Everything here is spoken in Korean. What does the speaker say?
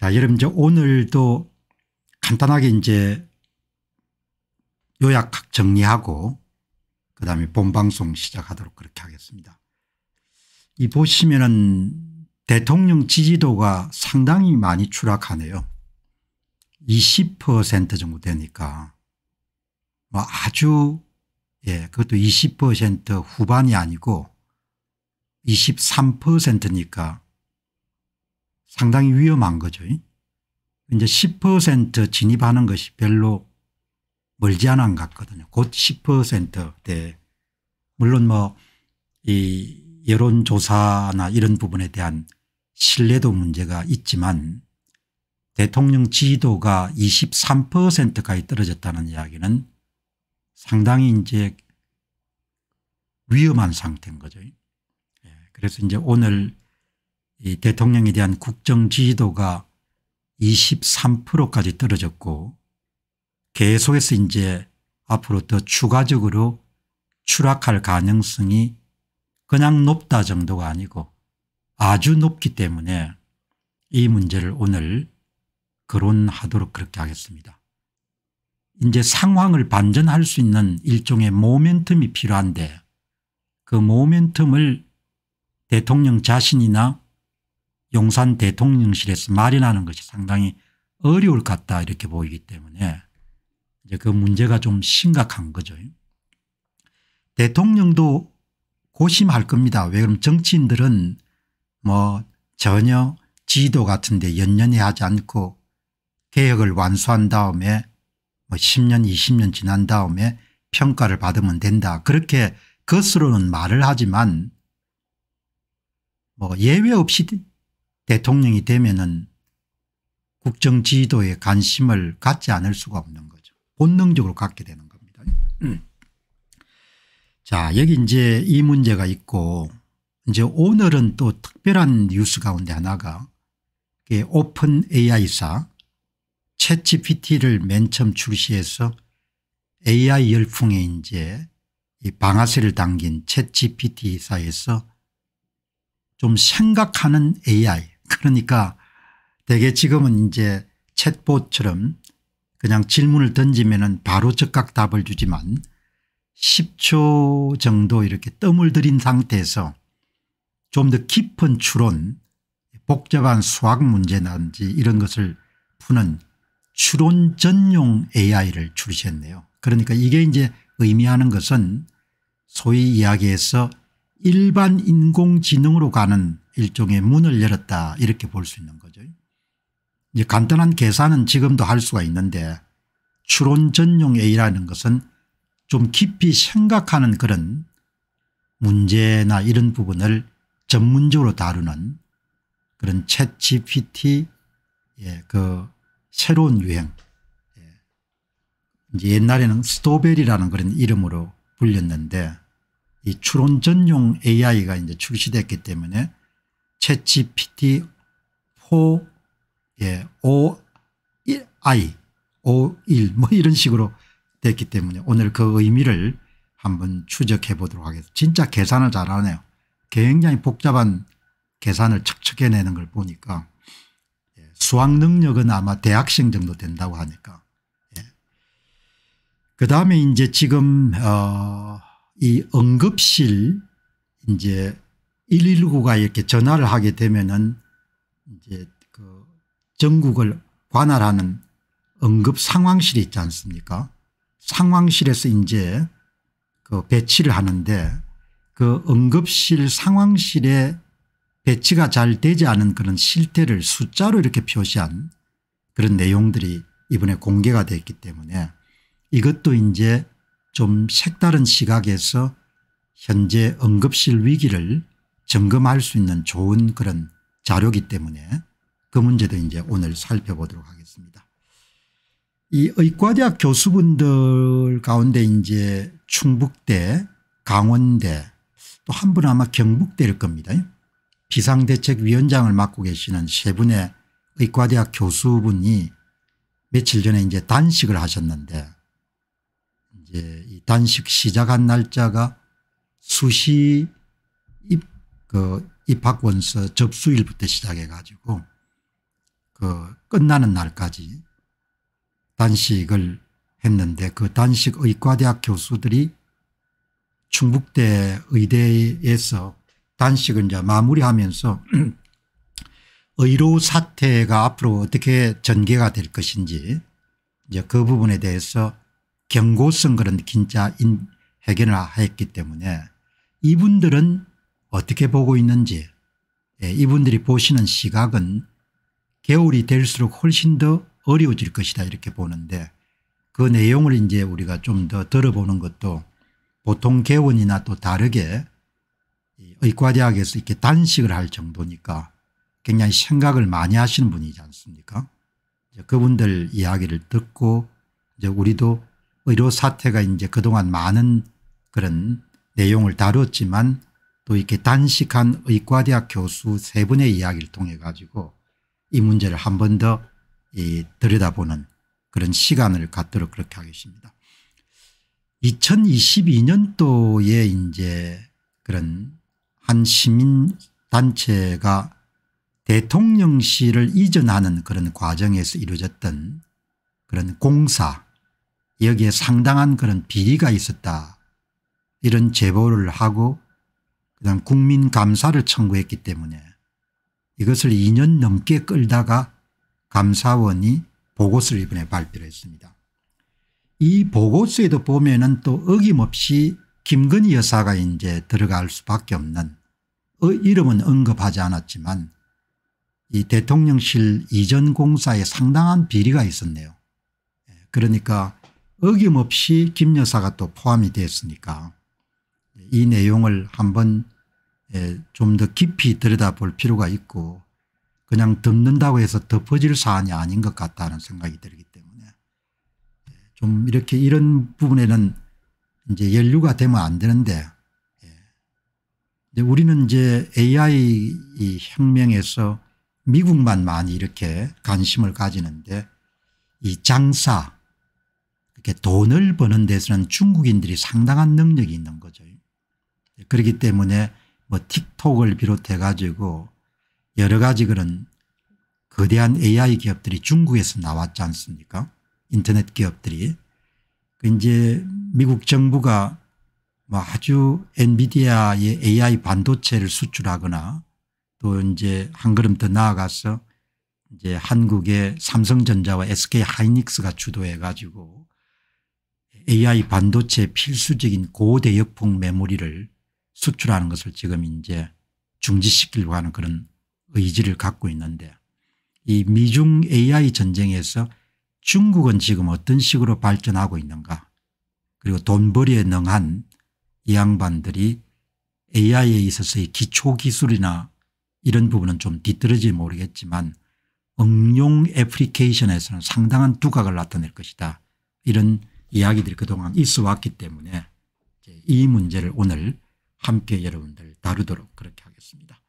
자, 여러분 이제 오늘도 간단하게 이제 요약 정리하고 그다음에 본방송 시작하도록 그렇게 하겠습니다. 이 보시면은 대통령 지지도가 상당히 많이 추락하네요. 20% 정도 되니까 뭐 아주 예 그것도 20% 후반이 아니고 23%니까 상당히 위험한 거죠. 이제 10% 진입하는 것이 별로 멀지 않은 것 같거든요. 곧 10%대. 물론 뭐 이 여론조사나 이런 부분에 대한 신뢰도 문제가 있지만 대통령 지지도가 23%까지 떨어졌다는 이야기는 상당히 이제 위험한 상태인 거죠. 예, 그래서 이제 오늘 이 대통령에 대한 국정 지지도가 23%까지 떨어졌고 계속해서 이제 앞으로 더 추가적으로 추락할 가능성이 그냥 높다 정도가 아니고 아주 높기 때문에 이 문제를 오늘 거론하도록 그렇게 하겠습니다. 이제 상황을 반전할 수 있는 일종의 모멘텀이 필요한데 그 모멘텀을 대통령 자신이나 용산 대통령실에서 마련하는 것이 상당히 어려울 것 같다 이렇게 보이기 때문에 이제 그 문제가 좀 심각한 거죠. 대통령도 고심할 겁니다. 왜 그럼 정치인들은 뭐 전혀 지도 같은데 연연히 하지 않고 개혁을 완수한 다음에 뭐 10년 20년 지난 다음에 평가를 받으면 된다. 그렇게 것으로는 말을 하지만 뭐 예외 없이 대통령이 되면은 국정 지도에 관심을 갖지 않을 수가 없는 거죠. 본능적으로 갖게 되는 겁니다. 음. 자, 여기 이제 이 문제가 있고 이제 오늘은 또 특별한 뉴스 가운데 하나가 오픈 AI사 챗 GPT를 맨 처음 출시해서 AI 열풍에 이제 방아쇠를 당긴 챗 GPT사에서 좀 생각하는 AI 그러니까 대개 지금은 이제 챗봇처럼 그냥 질문을 던지면 바로 즉각 답을 주지만 10초 정도 이렇게 뜸을 들인 상태에서 좀 더 깊은 추론 복잡한 수학 문제라든지 이런 것을 푸는 추론 전용 AI를 출시했네요. 그러니까 이게 이제 의미하는 것은 소위 이야기에서 일반 인공지능으로 가는 일종의 문을 열었다 이렇게 볼 수 있는 거죠. 이제 간단한 계산은 지금도 할 수가 있는데 추론 전용 A라는 것은 좀 깊이 생각하는 그런 문제나 이런 부분을 전문적으로 다루는 그런 챗 GPT 예, 그 새로운 유행 예. 이제 옛날에는 스토벨이라는 그런 이름으로 불렸는데 이 추론 전용 AI가 이제 출시됐기 때문에 챗GPT 4 예, OI 51 뭐 이런 식으로 됐기 때문에 오늘 그 의미를 한번 추적해 보도록 하겠습니다. 진짜 계산을 잘하네요. 굉장히 복잡한 계산을 척척해내는 걸 보니까 예, 수학 능력은 아마 대학생 정도 된다고 하니까 예. 그다음에 이제 지금 어이 응급실 이제 119가 이렇게 전화를 하게 되면은 이제 그 전국을 관할하는 응급 상황실이 있지 않습니까? 상황실에서 이제 그 배치를 하는데 그 응급실 상황실에 배치가 잘 되지 않은 그런 실태를 숫자로 이렇게 표시한 그런 내용들이 이번에 공개가 됐기 때문에 이것도 이제 좀 색다른 시각에서 현재 응급실 위기를 점검할 수 있는 좋은 그런 자료기 때문에 그 문제도 이제 오늘 살펴보도록 하겠습니다. 이 의과대학 교수분들 가운데 이제 충북대 강원대 또 한 분 아마 경북대일 겁니다. 비상대책위원장을 맡고 계시는 세 분의 의과대학 교수분이 며칠 전에 이제 단식을 하셨는데 이제 이 단식 시작한 날짜가 수시 그 입학원서 접수일부터 시작해 가지고 그 끝나는 날까지 단식을 했는데 그 단식 의과대학 교수들이 충북대 의대에서 단식을 이제 마무리하면서 의료 사태가 앞으로 어떻게 전개가 될 것인지 이제 그 부분에 대해서 경고성 그런 긴자 해결을 했기 때문에 이분들은 어떻게 보고 있는지 예, 이분들이 보시는 시각은 개울이 될수록 훨씬 더 어려워질 것이다 이렇게 보는데 그 내용을 이제 우리가 좀 더 들어보는 것도 보통 개원이나 또 다르게 의과대학에서 이렇게 단식을 할 정도니까 굉장히 생각을 많이 하시는 분이지 않습니까 그분들 이야기를 듣고 이제 우리도 의료 사태가 이제 그동안 많은 그런 내용을 다뤘지만 또 이렇게 단식한 의과대학 교수 세 분의 이야기를 통해 가지고 이 문제를 한 번 더 들여다보는 그런 시간을 갖도록 그렇게 하겠습니다. 2022년도에 이제 그런 한 시민단체가 대통령실을 이전하는 그런 과정에서 이루어졌던 그런 공사 여기에 상당한 그런 비리가 있었다 이런 제보를 하고 그다 국민 감사를 청구했기 때문에 이것을 2년 넘게 끌다가 감사원이 보고서를 이번에 발표를 했습니다. 이 보고서에도 보면은 또 어김없이 김건희 여사가 이제 들어갈 수밖에 없는 어, 이름은 언급하지 않았지만 이 대통령실 이전 공사에 상당한 비리가 있었네요. 예, 그러니까 어김없이 김 여사가 또 포함이 됐으니까 이 내용을 한번 예, 좀 더 깊이 들여다볼 필요가 있고 그냥 덮는다고 해서 덮어질 사안이 아닌 것 같다는 생각이 들기 때문에 예, 좀 이렇게 이런 부분에는 이제 연류가 되면 안 되는데 예. 우리는 이제 AI 혁명에서 미국만 많이 이렇게 관심을 가지는데 이 장사 이렇게 돈을 버는 데서는 중국인들이 상당한 능력이 있는 거죠. 그렇기 때문에 뭐 틱톡을 비롯해 가지고 여러 가지 그런 거대한 AI 기업들이 중국에서 나왔지 않습니까 인터넷 기업들이. 그 이제 미국 정부가 뭐 아주 엔비디아의 AI 반도체를 수출하거나 또 이제 한 걸음 더 나아가서 이제 한국의 삼성전자와 SK 하이닉스가 주도해 가지고 AI 반도체 필수적인 고대역폭 메모리를 수출하는 것을 지금 이제 중지시키려고 하는 그런 의지를 갖고 있는데 이 미중 AI 전쟁에서 중국은 지금 어떤 식으로 발전하고 있는가 그리고 돈벌이에 능한 이 양반들이 AI에 있어서의 기초기술이나 이런 부분은 좀 뒤떨어지 모르겠지만 응용 애플리케이션에서는 상당한 두각을 나타낼 것이다. 이런 이야기들이 그동안 있어 왔기 때문에 이 문제를 오늘 함께 여러분들 다루도록 그렇게 하겠습니다.